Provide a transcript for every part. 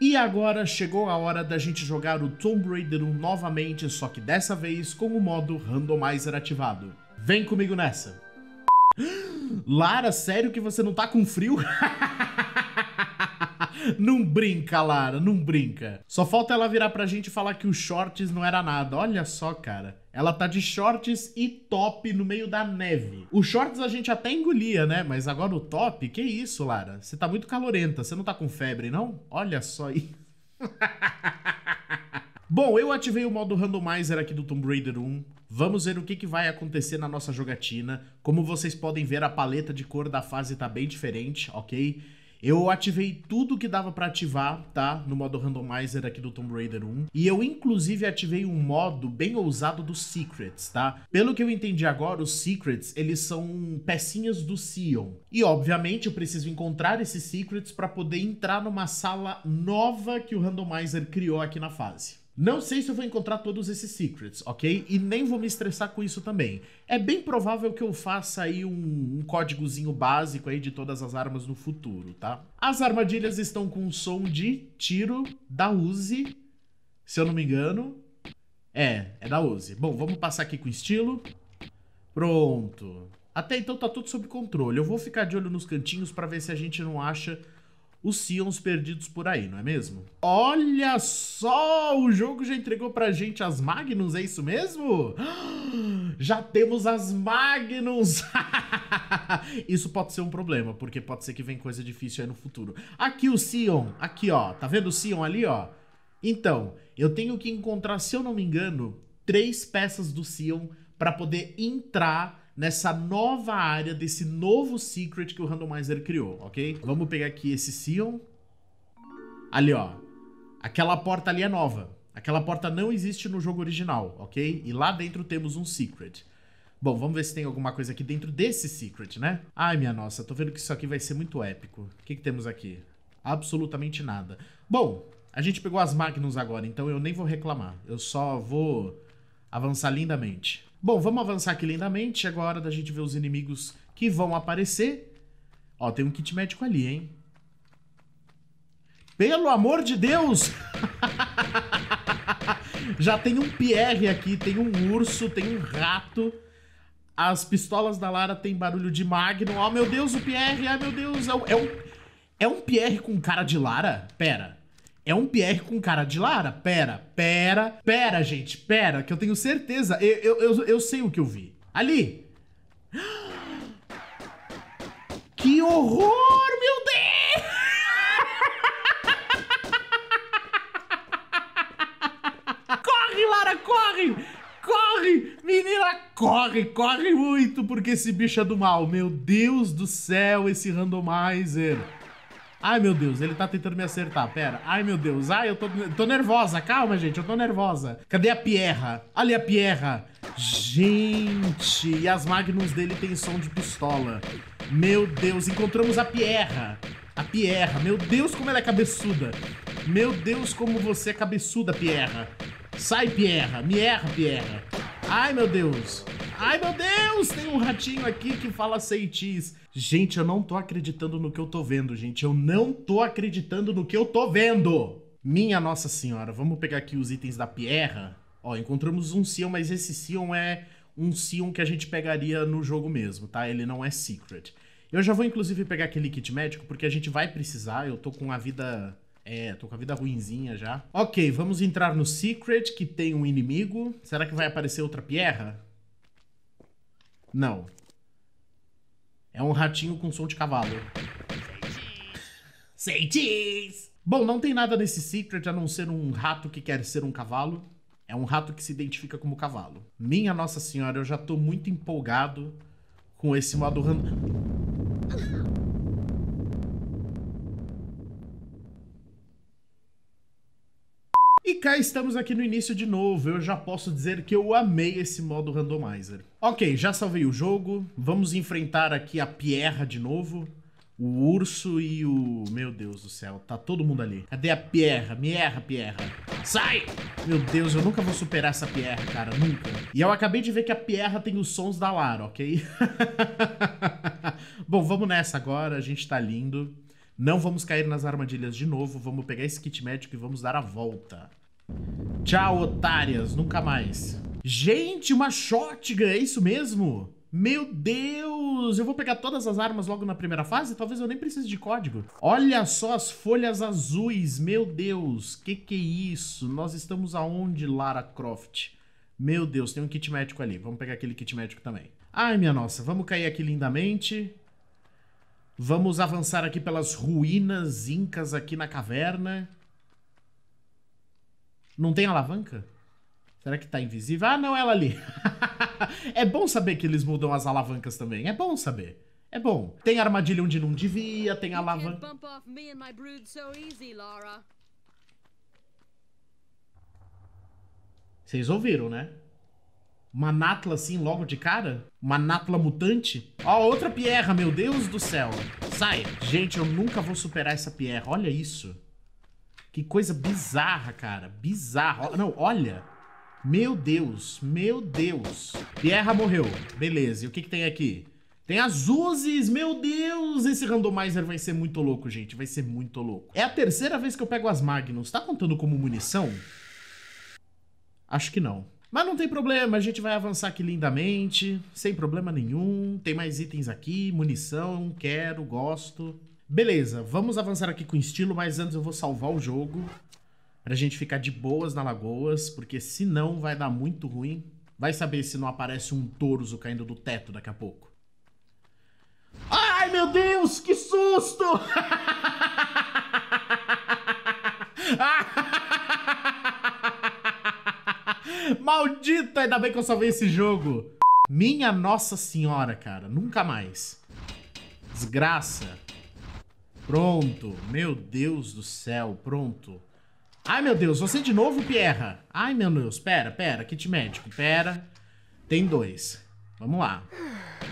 E agora chegou a hora da gente jogar o Tomb Raider 1 novamente, só que dessa vez com o modo Randomizer ativado. Vem comigo nessa! Lara, sério que você não tá com frio? Não brinca, Lara, não brinca. Só falta ela virar pra gente e falar que os shorts não era nada. Olha só, cara. Ela tá de shorts e top no meio da neve. Os shorts a gente até engolia, né? Mas agora o top, que isso, Lara? Você tá muito calorenta, você não tá com febre, não? Olha só aí. Bom, eu ativei o modo randomizer aqui do Tomb Raider 1. Vamos ver o que, que vai acontecer na nossa jogatina. Como vocês podem ver, a paleta de cor da fase tá bem diferente, ok? Eu ativei tudo que dava para ativar, tá? No modo randomizer aqui do Tomb Raider 1. E eu inclusive ativei um modo bem ousado dos Secrets, tá? Pelo que eu entendi agora, os Secrets, eles são pecinhas do Sion. E obviamente eu preciso encontrar esses Secrets para poder entrar numa sala nova que o randomizer criou aqui na fase. Não sei se eu vou encontrar todos esses secrets, ok? E nem vou me estressar com isso também. É bem provável que eu faça aí um, um códigozinho básico aí de todas as armas no futuro, tá? As armadilhas estão com um som de tiro da Uzi, se eu não me engano. É, é da Uzi. Bom, vamos passar aqui com estilo. Pronto. Até então tá tudo sob controle. Eu vou ficar de olho nos cantinhos para ver se a gente não acha os Sions perdidos por aí, não é mesmo? Olha só, o jogo já entregou pra gente as Magnus, é isso mesmo? Já temos as Magnus. isso pode ser um problema, porque pode ser que venha coisa difícil aí no futuro. Aqui o Sion, aqui ó, tá vendo o Sion ali ó? Então, eu tenho que encontrar, se eu não me engano, três peças do Sion para poder entrar nessa nova área desse novo secret que o randomizer criou, ok? Vamos pegar aqui esse Sion. Ali, ó. Aquela porta ali é nova. Aquela porta não existe no jogo original, ok? E lá dentro temos um secret. Bom, vamos ver se tem alguma coisa aqui dentro desse secret, né? Ai, minha nossa, tô vendo que isso aqui vai ser muito épico. O que, que temos aqui? Absolutamente nada. Bom, a gente pegou as máquinas agora, então eu nem vou reclamar. Eu só vou avançar lindamente. Bom, vamos avançar aqui lindamente. Chegou a hora da gente ver os inimigos que vão aparecer. Ó, tem um kit médico ali, hein? Pelo amor de Deus! Já tem um Pierre aqui, tem um urso, tem um rato. As pistolas da Lara tem barulho de Magnum. Oh, meu Deus, o Pierre! Ai, meu Deus! É um, é um, é um Pierre com cara de Lara? Pera. É um Pierre com cara de Lara. Pera, pera, pera, gente, pera, que eu tenho certeza. Eu, eu, eu, eu sei o que eu vi. Ali! Que horror, meu Deus! Corre, Lara, corre! Corre! Menina, corre, corre muito, porque esse bicho é do mal. Meu Deus do céu, esse randomizer. Ai, meu Deus, ele tá tentando me acertar, pera. Ai, meu Deus, ai, eu tô, tô nervosa. Calma, gente, eu tô nervosa. Cadê a Pierra? Ali a Pierra. Gente, e as Magnus dele tem som de pistola. Meu Deus, encontramos a Pierra. A Pierra, meu Deus, como ela é cabeçuda. Meu Deus, como você é cabeçuda, Pierra. Sai, Pierra. Me erra, Pierra. Ai, meu Deus. Ai, meu Deus! Tem um ratinho aqui que fala seitis. Gente, eu não tô acreditando no que eu tô vendo, gente. Eu não tô acreditando no que eu tô vendo. Minha Nossa Senhora. Vamos pegar aqui os itens da Pierra. Ó, encontramos um Sion, mas esse Sion é um Sion que a gente pegaria no jogo mesmo, tá? Ele não é Secret. Eu já vou, inclusive, pegar aquele kit médico, porque a gente vai precisar. Eu tô com a vida... É, tô com a vida ruinzinha já. Ok, vamos entrar no Secret, que tem um inimigo. Será que vai aparecer outra Pierra? Não. É um ratinho com som de cavalo. Say cheese! Bom, não tem nada nesse Secret a não ser um rato que quer ser um cavalo. É um rato que se identifica como cavalo. Minha Nossa Senhora, eu já tô muito empolgado com esse modo random. cá estamos aqui no início de novo. Eu já posso dizer que eu amei esse modo randomizer. Ok, já salvei o jogo. Vamos enfrentar aqui a Pierra de novo. O urso e o... Meu Deus do céu, tá todo mundo ali. Cadê a Pierra? Me erra, Pierra. Sai! Meu Deus, eu nunca vou superar essa Pierra, cara. Nunca. E eu acabei de ver que a Pierra tem os sons da Lara, ok? Bom, vamos nessa agora. A gente tá lindo. Não vamos cair nas armadilhas de novo, vamos pegar esse kit médico e vamos dar a volta. Tchau, otárias. Nunca mais. Gente, uma shotgun. É isso mesmo? Meu Deus! Eu vou pegar todas as armas logo na primeira fase? Talvez eu nem precise de código. Olha só as folhas azuis. Meu Deus! Que que é isso? Nós estamos aonde, Lara Croft? Meu Deus, tem um kit médico ali. Vamos pegar aquele kit médico também. Ai, minha nossa. Vamos cair aqui lindamente. Vamos avançar aqui pelas ruínas incas aqui na caverna. Não tem alavanca? Será que tá invisível? Ah, não, é ela ali. é bom saber que eles mudam as alavancas também. É bom saber. É bom. Tem armadilha onde não devia, tem alavanca. Vocês ouviram, né? Uma Natla assim, logo de cara? Uma Natla mutante? Ó, outra pierra, meu Deus do céu. Sai. Gente, eu nunca vou superar essa pierra. Olha isso. Que coisa bizarra, cara. Bizarra. Não, olha. Meu Deus, meu Deus. Pierra morreu. Beleza, e o que, que tem aqui? Tem as Uzis, meu Deus! Esse randomizer vai ser muito louco, gente. Vai ser muito louco. É a terceira vez que eu pego as Magnus. Tá contando como munição? Acho que não. Mas não tem problema, a gente vai avançar aqui lindamente, sem problema nenhum. Tem mais itens aqui, munição, quero, gosto. Beleza, vamos avançar aqui com estilo, mas antes eu vou salvar o jogo pra gente ficar de boas na Lagoas, porque senão vai dar muito ruim. Vai saber se não aparece um torso caindo do teto daqui a pouco. Ai, meu Deus, que susto! Maldito! Ainda bem que eu salvei esse jogo. Minha Nossa Senhora, cara. Nunca mais. Desgraça. Pronto. Meu Deus do céu, pronto. Ai, meu Deus, você de novo, Pierra? Ai, meu Deus, pera, pera, kit médico, pera. Tem dois. Vamos lá.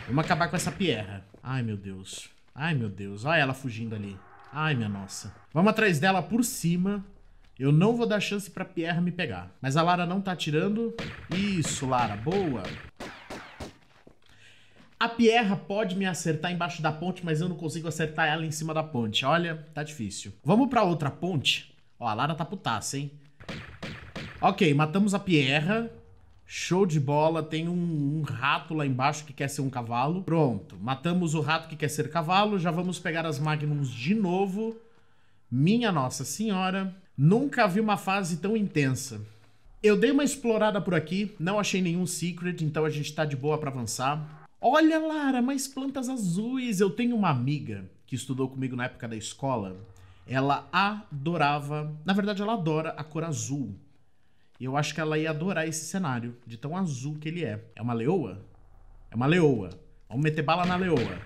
Vamos acabar com essa Pierra. Ai, meu Deus. Ai, meu Deus. Olha ela fugindo ali. Ai, minha nossa. Vamos atrás dela por cima. Eu não vou dar chance pra Pierre me pegar. Mas a Lara não tá atirando. Isso, Lara. Boa. A Pierra pode me acertar embaixo da ponte, mas eu não consigo acertar ela em cima da ponte. Olha, tá difícil. Vamos pra outra ponte? Ó, a Lara tá putaça, hein? Ok, matamos a Pierra. Show de bola, tem um, um, rato lá embaixo que quer ser um cavalo. Pronto, matamos o rato que quer ser cavalo, já vamos pegar as Magnums de novo. Minha Nossa Senhora, nunca vi uma fase tão intensa. Eu dei uma explorada por aqui, não achei nenhum secret, então a gente tá de boa pra avançar. Olha, Lara, mais plantas azuis. Eu tenho uma amiga que estudou comigo na época da escola. Ela adorava. Na verdade, ela adora a cor azul. E eu acho que ela ia adorar esse cenário, de tão azul que ele é. É uma leoa? É uma leoa. Vamos meter bala na leoa.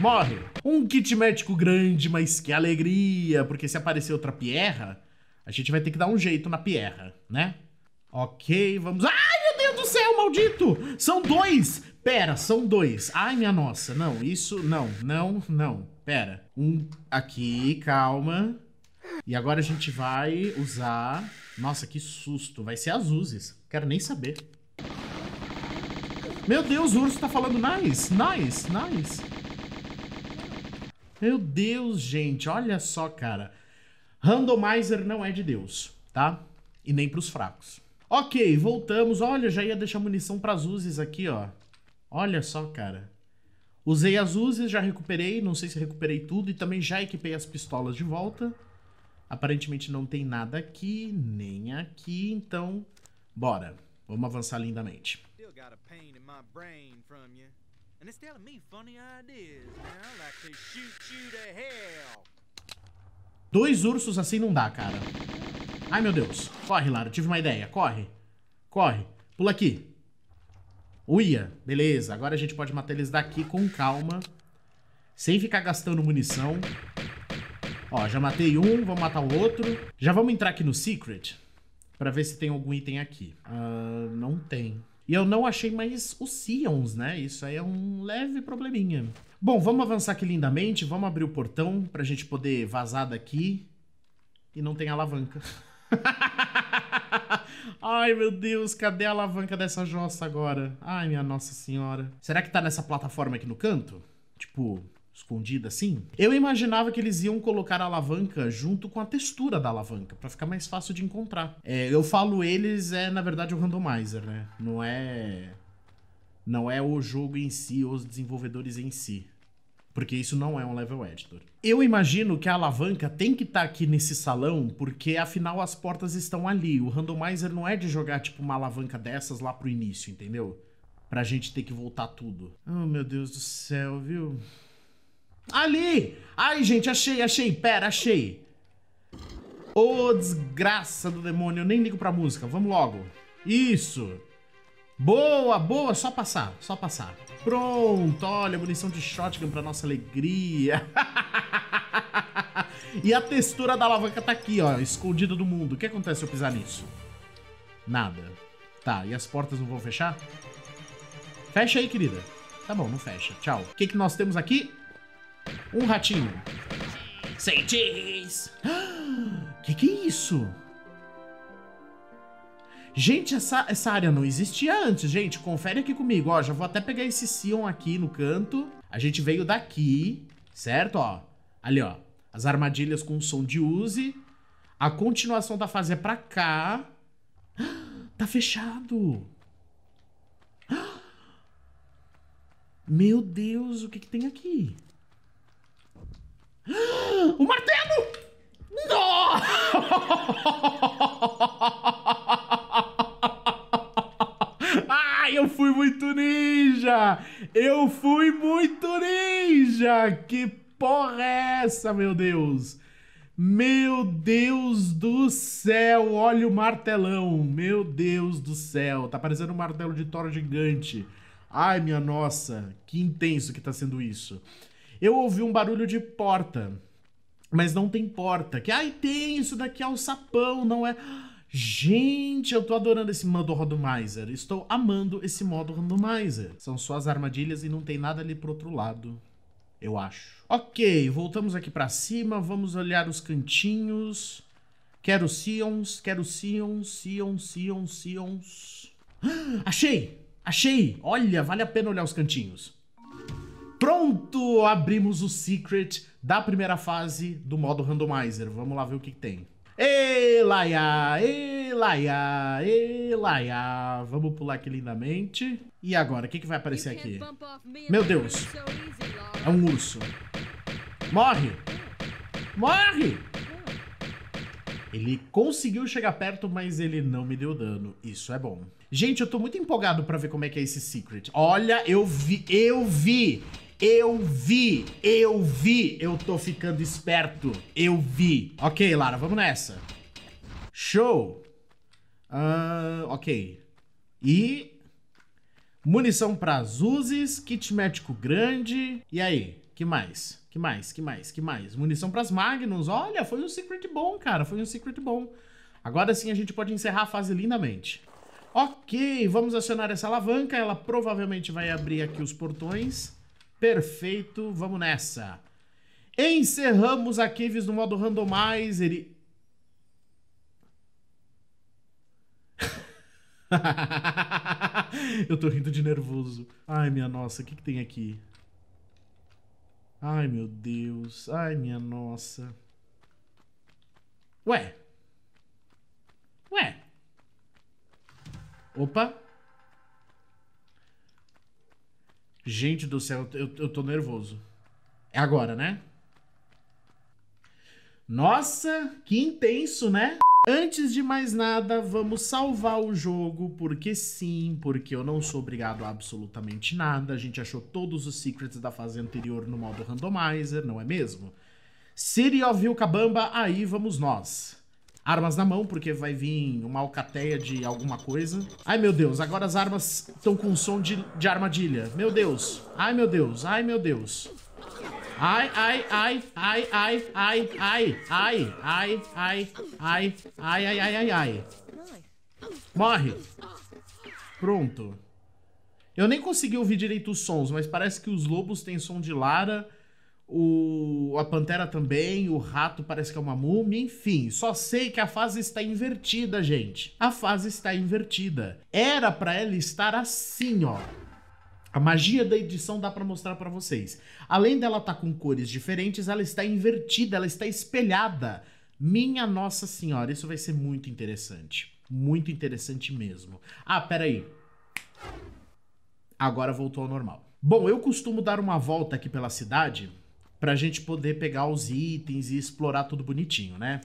Morre! Um kit médico grande, mas que alegria! Porque se aparecer outra pierra, a gente vai ter que dar um jeito na pierra, né? Ok, vamos. Ai, meu Deus do céu, maldito! São dois! Pera, são dois. Ai, minha nossa. Não, isso. Não, não, não. Pera. Um aqui, calma. E agora a gente vai usar. Nossa, que susto. Vai ser as uses. Quero nem saber. Meu Deus, o urso tá falando nice, nice, nice. Meu Deus, gente, olha só, cara. Randomizer não é de Deus, tá? E nem pros fracos. Ok, voltamos. Olha, já ia deixar munição pras uses aqui, ó. Olha só, cara. Usei as uses, já recuperei, não sei se recuperei tudo, e também já equipei as pistolas de volta. Aparentemente não tem nada aqui, nem aqui, então bora. Vamos avançar lindamente. Dois ursos assim não dá, cara. Ai, meu Deus. Corre, Lara. Tive uma ideia. Corre. Corre. Pula aqui. Uia, beleza. Agora a gente pode matar eles daqui com calma. Sem ficar gastando munição. Ó, já matei um, vamos matar o outro. Já vamos entrar aqui no Secret. Pra ver se tem algum item aqui. Uh, não tem. E eu não achei mais os Sions, né? Isso aí é um leve probleminha. Bom, vamos avançar aqui lindamente. Vamos abrir o portão pra gente poder vazar daqui. E não tem alavanca. Ai, meu Deus, cadê a alavanca dessa jossa agora? Ai, minha nossa senhora. Será que tá nessa plataforma aqui no canto? Tipo, escondida assim? Eu imaginava que eles iam colocar a alavanca junto com a textura da alavanca, para ficar mais fácil de encontrar. É, eu falo eles, é na verdade o randomizer, né? Não é... Não é o jogo em si, os desenvolvedores em si porque isso não é um level editor. Eu imagino que a alavanca tem que estar tá aqui nesse salão, porque afinal as portas estão ali. O randomizer não é de jogar tipo uma alavanca dessas lá pro início, entendeu? Pra gente ter que voltar tudo. Oh, meu Deus do céu, viu? Ali! Ai, gente, achei, achei. Pera, achei. Ô, oh, desgraça do demônio. Eu nem ligo pra música. Vamos logo. Isso. Boa, boa. Só passar, só passar. Pronto, olha, munição de shotgun pra nossa alegria. e a textura da alavanca tá aqui, ó, escondida do mundo. O que acontece se eu pisar nisso? Nada. Tá, e as portas não vão fechar? Fecha aí, querida. Tá bom, não fecha. Tchau. O que, que nós temos aqui? Um ratinho. Sem cheese. Que que é isso? Gente, essa, essa área não existia antes, gente. Confere aqui comigo, ó. Já vou até pegar esse Sion aqui no canto. A gente veio daqui, certo? Ó, ali, ó. As armadilhas com som de use. A continuação da fase é pra cá. Tá fechado. Meu Deus, o que, que tem aqui? O martelo! Não! eu fui muito ninja! Eu fui muito ninja! Que porra é essa, meu Deus? Meu Deus do céu, olha o martelão. Meu Deus do céu, tá parecendo um martelo de toro gigante. Ai, minha nossa, que intenso que tá sendo isso. Eu ouvi um barulho de porta, mas não tem porta. Que ai, tem isso daqui é o sapão, não é? Gente, eu tô adorando esse modo randomizer. Estou amando esse modo randomizer. São só as armadilhas e não tem nada ali pro outro lado. Eu acho. Ok, voltamos aqui pra cima. Vamos olhar os cantinhos. Quero Sions, quero Sions, Sions, Sions, Sions. Ah, achei! Achei! Olha, vale a pena olhar os cantinhos. Pronto! Abrimos o secret da primeira fase do modo randomizer. Vamos lá ver o que, que tem. Elaia, Elaia, Elaia. Vamos pular aqui lindamente. E agora, o que, que vai aparecer aqui? Meu Deus. É um urso. Morre. Morre. Ele conseguiu chegar perto, mas ele não me deu dano. Isso é bom. Gente, eu tô muito empolgado pra ver como é que é esse secret. Olha, eu vi, eu vi. Eu vi, eu vi, eu tô ficando esperto. Eu vi. Ok, Lara, vamos nessa. Show. Uh, ok. E... Munição para uses, kit médico grande. E aí, que mais? Que mais? Que mais? Que mais? Munição para as magnus. Olha, foi um secret bom, cara. Foi um secret bom. Agora sim a gente pode encerrar a fase lindamente. Ok, vamos acionar essa alavanca. Ela provavelmente vai abrir aqui os portões. Perfeito, vamos nessa. Encerramos a Kivis no modo randomizer e... eu tô rindo de nervoso. Ai, minha nossa, o que, que tem aqui? Ai, meu Deus. Ai, minha nossa. Ué. Ué. Opa. Gente do céu, eu, eu tô nervoso. É agora, né? Nossa, que intenso, né? Antes de mais nada, vamos salvar o jogo, porque sim, porque eu não sou obrigado a absolutamente nada. A gente achou todos os secrets da fase anterior no modo randomizer, não é mesmo? City of Vilcabamba, aí vamos nós armas na mão, porque vai vir uma alcateia de alguma coisa. Ai, meu Deus, agora as armas estão com som de, de armadilha. Meu Deus. Ai, meu Deus. Ai, meu Deus. Ai, ai, ai, ai, ai, ai, ai, ai, ai, ai, ai, ai, ai, ai, ai, ai. Morre. Pronto. Eu nem consegui ouvir direito os sons, mas parece que os lobos têm som de Lara o, a pantera também, o rato parece que é uma múmia, enfim. Só sei que a fase está invertida, gente. A fase está invertida. Era para ela estar assim, ó. A magia da edição dá para mostrar para vocês. Além dela estar tá com cores diferentes, ela está invertida, ela está espelhada. Minha Nossa Senhora, isso vai ser muito interessante. Muito interessante mesmo. Ah, peraí. Agora voltou ao normal. Bom, eu costumo dar uma volta aqui pela cidade para a gente poder pegar os itens e explorar tudo bonitinho, né?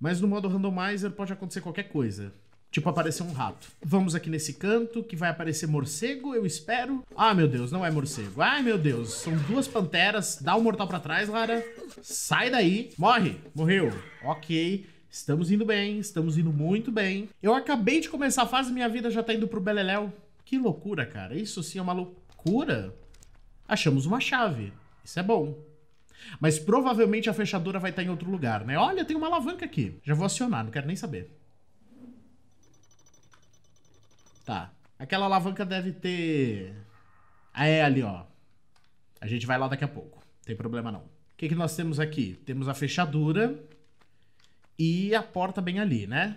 Mas no modo randomizer pode acontecer qualquer coisa. Tipo, aparecer um rato. Vamos aqui nesse canto, que vai aparecer morcego, eu espero. Ah, meu Deus, não é morcego. Ai, meu Deus, são duas panteras. Dá o um mortal pra trás, Lara. Sai daí. Morre. Morreu. Ok. Estamos indo bem, estamos indo muito bem. Eu acabei de começar a fase, minha vida já tá indo pro beleléu. Que loucura, cara. Isso sim é uma loucura. Achamos uma chave. Isso é bom. Mas provavelmente a fechadura vai estar em outro lugar, né? Olha, tem uma alavanca aqui. Já vou acionar, não quero nem saber. Tá. Aquela alavanca deve ter... Ah, é ali, ó. A gente vai lá daqui a pouco. Tem problema não. O que, que nós temos aqui? Temos a fechadura e a porta bem ali, né?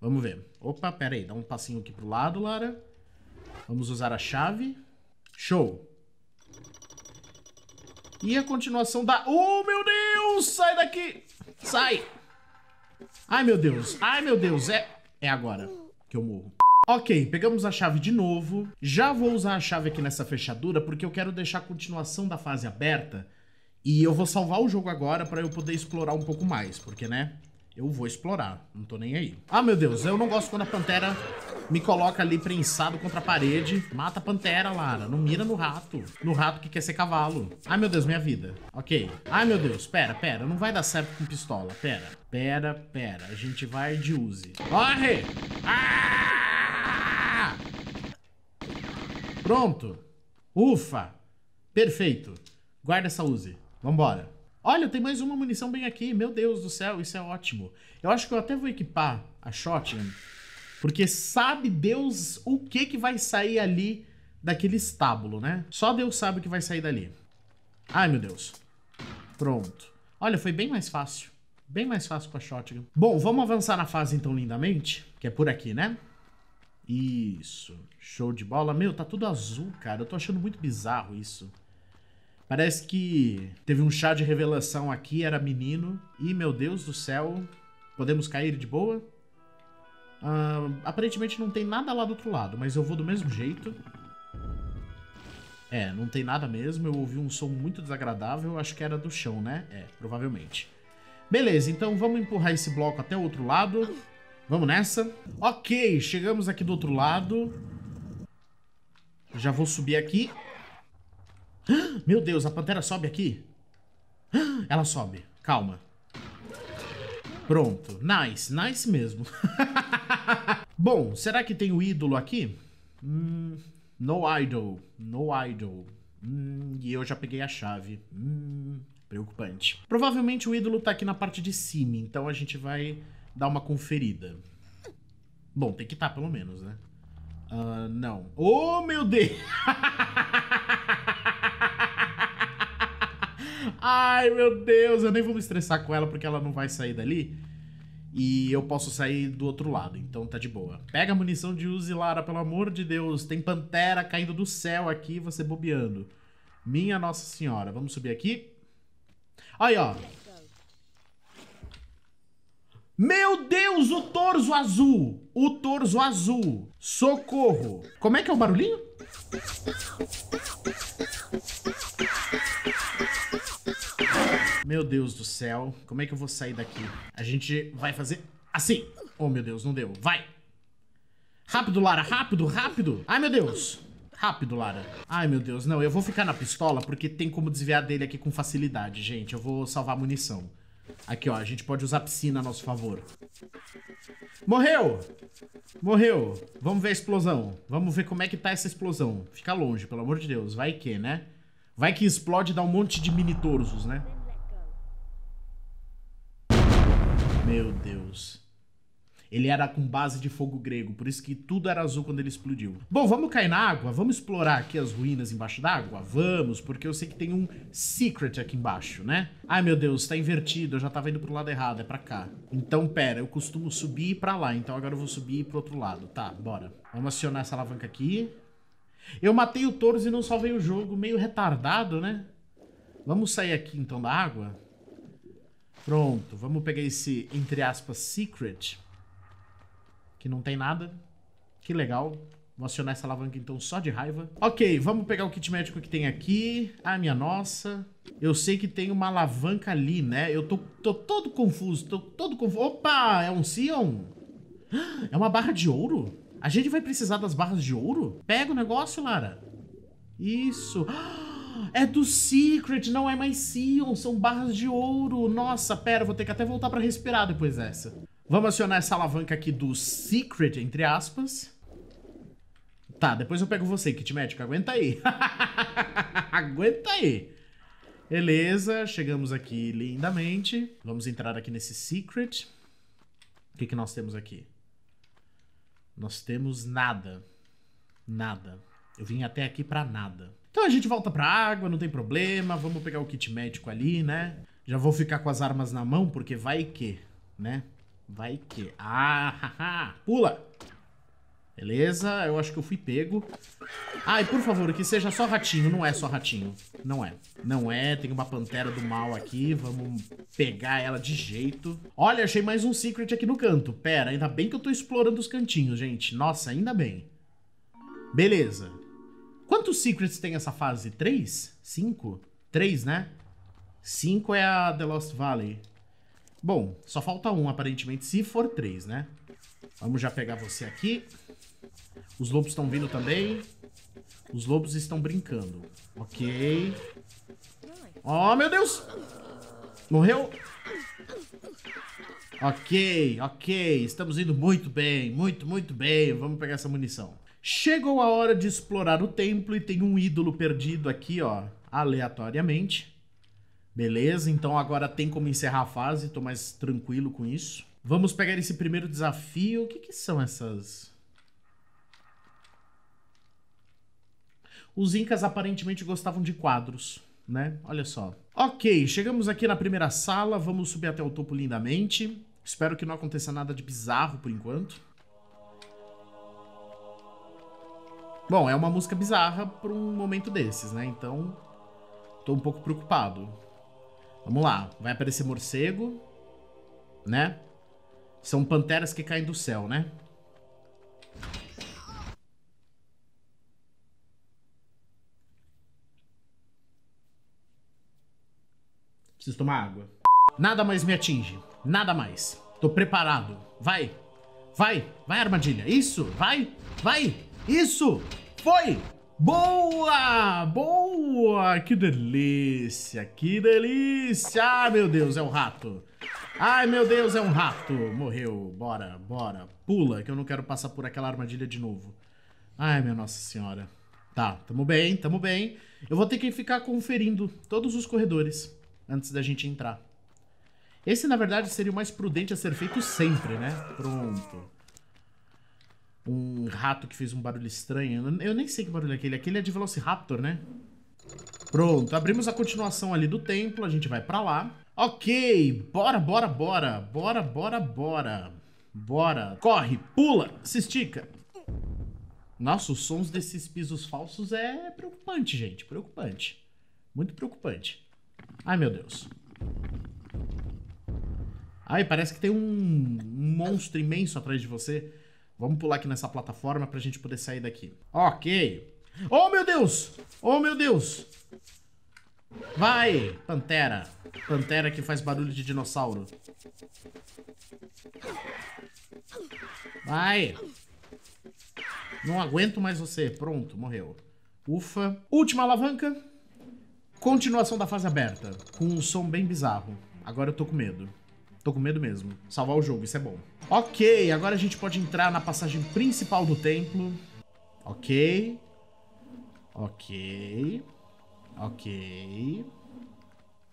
Vamos ver. Opa, pera aí. Dá um passinho aqui pro lado, Lara. Vamos usar a chave. Show. E a continuação da... Oh, meu Deus! Sai daqui! Sai! Ai, meu Deus! Ai, meu Deus! É, é agora que eu morro. Ok, pegamos a chave de novo. Já vou usar a chave aqui nessa fechadura, porque eu quero deixar a continuação da fase aberta. E eu vou salvar o jogo agora para eu poder explorar um pouco mais, porque, né? Eu vou explorar, não tô nem aí. Ah, meu Deus, eu não gosto quando a Pantera me coloca ali prensado contra a parede. Mata a Pantera, Lara. Não mira no rato. No rato que quer ser cavalo. Ai, meu Deus, minha vida. Ok. Ai, meu Deus, pera, pera. Não vai dar certo com pistola. Pera, pera, pera. A gente vai de use. Corre! Ah! Pronto. Ufa. Perfeito. Guarda essa use. Vambora. Olha, tem mais uma munição bem aqui. Meu Deus do céu, isso é ótimo. Eu acho que eu até vou equipar a shotgun, porque sabe Deus o que, que vai sair ali daquele estábulo, né? Só Deus sabe o que vai sair dali. Ai, meu Deus. Pronto. Olha, foi bem mais fácil. Bem mais fácil com a shotgun. Bom, vamos avançar na fase então lindamente, que é por aqui, né? Isso. Show de bola. Meu, tá tudo azul, cara. Eu tô achando muito bizarro isso. Parece que teve um chá de revelação aqui, era menino. E meu Deus do céu, podemos cair de boa? Ah, aparentemente não tem nada lá do outro lado, mas eu vou do mesmo jeito. É, não tem nada mesmo. Eu ouvi um som muito desagradável. Acho que era do chão, né? É, provavelmente. Beleza, então vamos empurrar esse bloco até o outro lado. Vamos nessa. Ok, chegamos aqui do outro lado. Já vou subir aqui. Meu Deus, a pantera sobe aqui? Ela sobe. Calma. Pronto. Nice. Nice mesmo. Bom, será que tem o ídolo aqui? Hum, no idol. No idol. Hum, e eu já peguei a chave. Hum, preocupante. Provavelmente o ídolo tá aqui na parte de cima, então a gente vai dar uma conferida. Bom, tem que estar tá, pelo menos, né? Uh, não. Oh, meu Deus! Ai, meu Deus, eu nem vou me estressar com ela porque ela não vai sair dali. E eu posso sair do outro lado, então tá de boa. Pega a munição de uso, Lara, pelo amor de Deus. Tem pantera caindo do céu aqui, você bobeando. Minha Nossa Senhora. Vamos subir aqui. Aí, ó. Meu Deus, o torso azul! O torso azul! Socorro! Como é que é o barulhinho? Meu Deus do céu, como é que eu vou sair daqui? A gente vai fazer assim. Oh, meu Deus, não deu. Vai. Rápido, Lara, rápido, rápido. Ai, meu Deus. Rápido, Lara. Ai, meu Deus, não. Eu vou ficar na pistola porque tem como desviar dele aqui com facilidade, gente. Eu vou salvar munição. Aqui, ó. A gente pode usar a piscina a nosso favor. Morreu! Morreu. Vamos ver a explosão. Vamos ver como é que tá essa explosão. Fica longe, pelo amor de Deus. Vai que, né? Vai que explode e dá um monte de mini torsos, né? Meu Deus. Ele era com base de fogo grego, por isso que tudo era azul quando ele explodiu. Bom, vamos cair na água? Vamos explorar aqui as ruínas embaixo d'água? Vamos, porque eu sei que tem um secret aqui embaixo, né? Ai meu Deus, tá invertido, eu já tava indo pro lado errado, é pra cá. Então, pera, eu costumo subir pra lá, então agora eu vou subir pro outro lado. Tá, bora. Vamos acionar essa alavanca aqui. Eu matei o Taurus e não salvei o jogo, meio retardado, né? Vamos sair aqui então da água? Pronto, vamos pegar esse, entre aspas, secret que não tem nada. Que legal. Vou acionar essa alavanca então só de raiva. Ok, vamos pegar o kit médico que tem aqui. Ah, minha nossa. Eu sei que tem uma alavanca ali, né? Eu tô, tô todo confuso, tô todo confuso. Opa, é um Sion? É uma barra de ouro? A gente vai precisar das barras de ouro? Pega o negócio, Lara. Isso. É do Secret, não é mais Sion, são barras de ouro. Nossa, pera, vou ter que até voltar pra respirar depois dessa. Vamos acionar essa alavanca aqui do Secret, entre aspas. Tá, depois eu pego você, kit médico. Aguenta aí. Aguenta aí. Beleza, chegamos aqui lindamente. Vamos entrar aqui nesse Secret. O que, que nós temos aqui? Nós temos nada. Nada. Eu vim até aqui pra nada. Então a gente volta pra água, não tem problema. Vamos pegar o kit médico ali, né? Já vou ficar com as armas na mão, porque vai que, né? Vai que... Ah, haha. pula! Beleza, eu acho que eu fui pego. Ai, por favor, que seja só ratinho. Não é só ratinho. Não é. Não é, tem uma pantera do mal aqui. Vamos pegar ela de jeito. Olha, achei mais um secret aqui no canto. Pera, ainda bem que eu tô explorando os cantinhos, gente. Nossa, ainda bem. Beleza. Quantos secrets tem essa fase? Três? Cinco? Três, né? Cinco é a The Lost Valley. Bom, só falta um, aparentemente, se for três, né? Vamos já pegar você aqui. Os lobos estão vindo também. Os lobos estão brincando. Ok. Oh, meu Deus! Morreu? Ok, ok. Estamos indo muito bem, muito, muito bem. Vamos pegar essa munição. Chegou a hora de explorar o templo e tem um ídolo perdido aqui, ó, aleatoriamente. Beleza, então agora tem como encerrar a fase, tô mais tranquilo com isso. Vamos pegar esse primeiro desafio. O que, que são essas? Os incas aparentemente gostavam de quadros, né? Olha só. Ok, chegamos aqui na primeira sala, vamos subir até o topo lindamente. Espero que não aconteça nada de bizarro por enquanto. Bom, é uma música bizarra para um momento desses, né? Então, tô um pouco preocupado. Vamos lá. Vai aparecer morcego, né? São panteras que caem do céu, né? Preciso tomar água. Nada mais me atinge. Nada mais. Tô preparado. Vai. Vai. Vai, armadilha. Isso. Vai. Vai. Isso. Foi. Boa. Boa que delícia, que delícia! Ai, meu Deus, é um rato! Ai, meu Deus, é um rato! Morreu, bora, bora. Pula, que eu não quero passar por aquela armadilha de novo. Ai, minha Nossa Senhora. Tá, tamo bem, tamo bem. Eu vou ter que ficar conferindo todos os corredores antes da gente entrar. Esse, na verdade, seria o mais prudente a ser feito sempre, né? Pronto. Um rato que fez um barulho estranho. Eu nem sei que barulho é aquele. Aquele é de Velociraptor, né? Pronto, abrimos a continuação ali do templo, a gente vai pra lá. Ok, bora, bora, bora, bora, bora, bora. Bora, corre, pula, se estica. Nossa, os sons desses pisos falsos é preocupante, gente, preocupante. Muito preocupante. Ai, meu Deus. Ai, parece que tem um, monstro imenso atrás de você. Vamos pular aqui nessa plataforma pra gente poder sair daqui. Ok. Oh, meu Deus! Oh, meu Deus! Vai, pantera. Pantera que faz barulho de dinossauro. Vai. Não aguento mais você. Pronto, morreu. Ufa. Última alavanca. Continuação da fase aberta. Com um som bem bizarro. Agora eu tô com medo. Tô com medo mesmo. Salvar o jogo, isso é bom. Ok, agora a gente pode entrar na passagem principal do templo. Ok. Ok. Ok.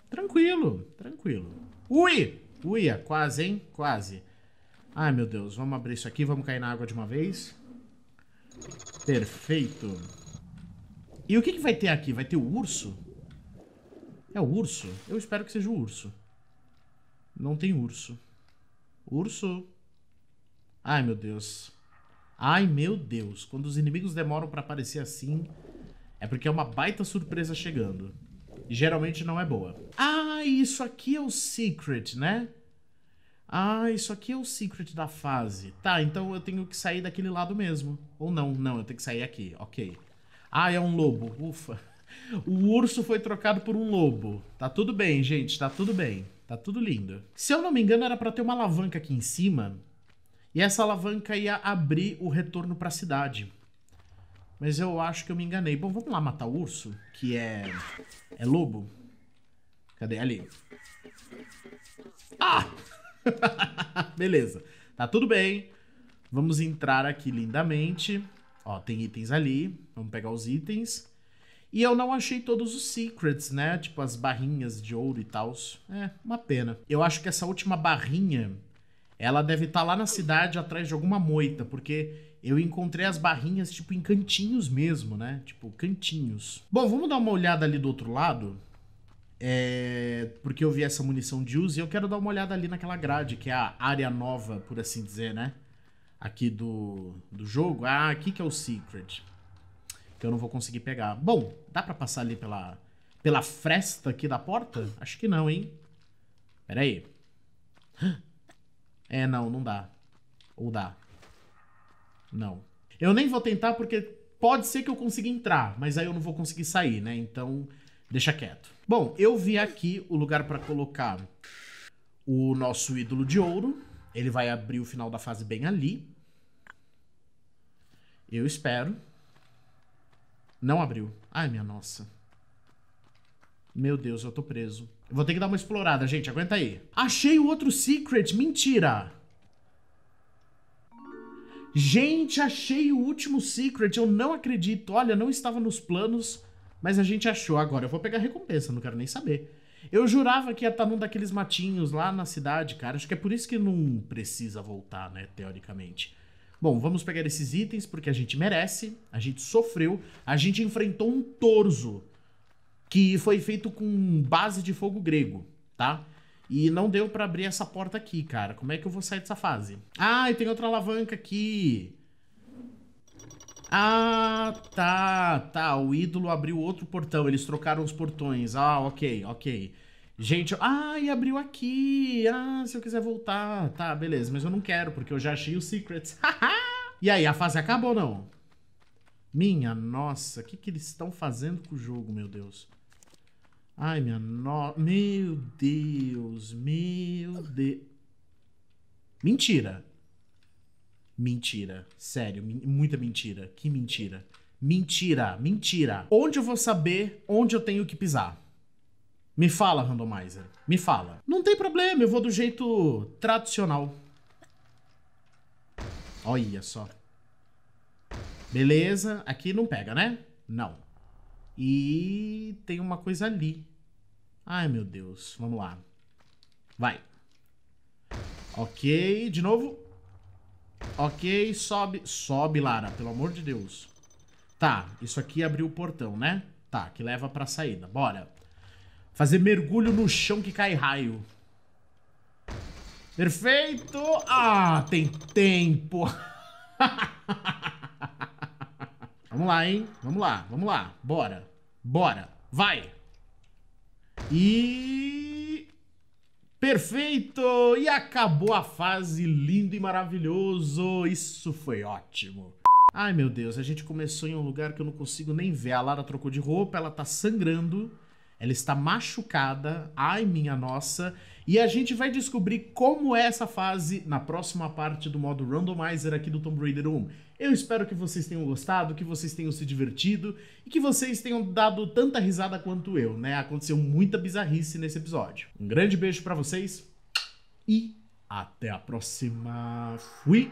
Tranquilo, tranquilo. Ui! Uia, é quase, hein? Quase. Ai, meu Deus. Vamos abrir isso aqui. Vamos cair na água de uma vez. Perfeito. E o que, que vai ter aqui? Vai ter o urso? É o urso? Eu espero que seja o urso. Não tem urso. Urso. Ai, meu Deus. Ai, meu Deus. Quando os inimigos demoram pra aparecer assim, é porque é uma baita surpresa chegando. E geralmente não é boa. Ah, isso aqui é o secret, né? Ah, isso aqui é o secret da fase. Tá, então eu tenho que sair daquele lado mesmo. Ou não, não, eu tenho que sair aqui, ok. Ah, é um lobo, ufa. O urso foi trocado por um lobo. Tá tudo bem, gente, tá tudo bem. Tá tudo lindo. Se eu não me engano, era pra ter uma alavanca aqui em cima. E essa alavanca ia abrir o retorno pra cidade. Mas eu acho que eu me enganei. Bom, vamos lá matar o urso, que é. É lobo. Cadê? Ali. Ah! Beleza. Tá tudo bem. Vamos entrar aqui lindamente. Ó, tem itens ali. Vamos pegar os itens. E eu não achei todos os secrets, né? Tipo as barrinhas de ouro e tal. É, uma pena. Eu acho que essa última barrinha ela deve estar tá lá na cidade atrás de alguma moita, porque eu encontrei as barrinhas, tipo, em cantinhos mesmo, né? Tipo, cantinhos. Bom, vamos dar uma olhada ali do outro lado. É... Porque eu vi essa munição de uso e eu quero dar uma olhada ali naquela grade, que é a área nova, por assim dizer, né? Aqui do, do jogo. Ah, aqui que é o Secret. Que eu não vou conseguir pegar. Bom, dá pra passar ali pela, pela fresta aqui da porta? Acho que não, hein? Pera aí. É, não, não dá. Ou dá. Não. Eu nem vou tentar porque pode ser que eu consiga entrar, mas aí eu não vou conseguir sair, né? Então, deixa quieto. Bom, eu vi aqui o lugar para colocar o nosso ídolo de ouro. Ele vai abrir o final da fase bem ali. Eu espero. Não abriu. Ai, minha nossa. Meu Deus, eu tô preso. Vou ter que dar uma explorada, gente. Aguenta aí. Achei o outro secret. Mentira. Gente, achei o último secret. Eu não acredito. Olha, não estava nos planos, mas a gente achou. Agora eu vou pegar a recompensa. Não quero nem saber. Eu jurava que ia estar tá num daqueles matinhos lá na cidade, cara. Acho que é por isso que não precisa voltar, né? Teoricamente. Bom, vamos pegar esses itens porque a gente merece, a gente sofreu, a gente enfrentou um torso que foi feito com base de fogo grego, tá? E não deu para abrir essa porta aqui, cara. Como é que eu vou sair dessa fase? Ah, e tem outra alavanca aqui. Ah, tá, tá. O ídolo abriu outro portão. Eles trocaram os portões. Ah, ok, ok. Gente, ah, e abriu aqui. Ah, se eu quiser voltar. Tá, beleza. Mas eu não quero, porque eu já achei o secrets. e aí, a fase acabou ou não? Minha nossa, o que, que eles estão fazendo com o jogo, meu Deus? Ai, minha no... Meu Deus, meu Deus. Mentira. Mentira. Sério, muita mentira. Que mentira. Mentira, mentira. Onde eu vou saber onde eu tenho que pisar? Me fala, randomizer. Me fala. Não tem problema, eu vou do jeito tradicional. Olha só. Beleza, aqui não pega, né? Não. E tem uma coisa ali. Ai, meu Deus. Vamos lá. Vai. Ok, de novo. Ok, sobe. Sobe, Lara, pelo amor de Deus. Tá, isso aqui abriu o portão, né? Tá, que leva pra saída. Bora. Fazer mergulho no chão que cai raio. Perfeito! Ah, tem tempo! vamos lá, hein? Vamos lá, vamos lá, bora. Bora. Vai. E... Perfeito! E acabou a fase, lindo e maravilhoso. Isso foi ótimo. Ai, meu Deus, a gente começou em um lugar que eu não consigo nem ver. A Lara trocou de roupa, ela tá sangrando, ela está machucada. Ai, minha nossa. E a gente vai descobrir como é essa fase na próxima parte do modo Randomizer aqui do Tomb Raider 1. Eu espero que vocês tenham gostado, que vocês tenham se divertido e que vocês tenham dado tanta risada quanto eu, né? Aconteceu muita bizarrice nesse episódio. Um grande beijo para vocês e até a próxima. Fui!